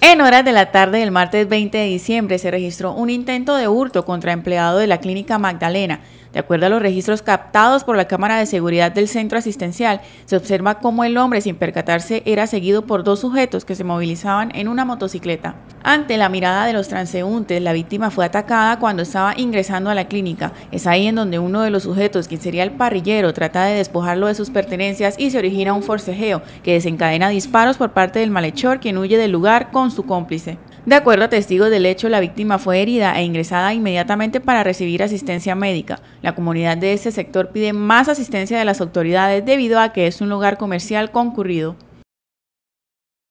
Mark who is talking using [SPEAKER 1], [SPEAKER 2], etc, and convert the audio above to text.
[SPEAKER 1] En horas de la tarde del martes 20 de diciembre se registró un intento de hurto contra empleado de la clínica Magdalena. De acuerdo a los registros captados por la cámara de seguridad del centro asistencial, se observa cómo el hombre sin percatarse era seguido por dos sujetos que se movilizaban en una motocicleta. Ante la mirada de los transeúntes, la víctima fue atacada cuando estaba ingresando a la clínica. Es ahí en donde uno de los sujetos, quien sería el parrillero, trata de despojarlo de sus pertenencias y se origina un forcejeo que desencadena disparos por parte del malhechor, quien huye del lugar con su cómplice. De acuerdo a testigos del hecho, la víctima fue herida e ingresada inmediatamente para recibir asistencia médica. La comunidad de este sector pide más asistencia de las autoridades debido a que es un lugar comercial concurrido.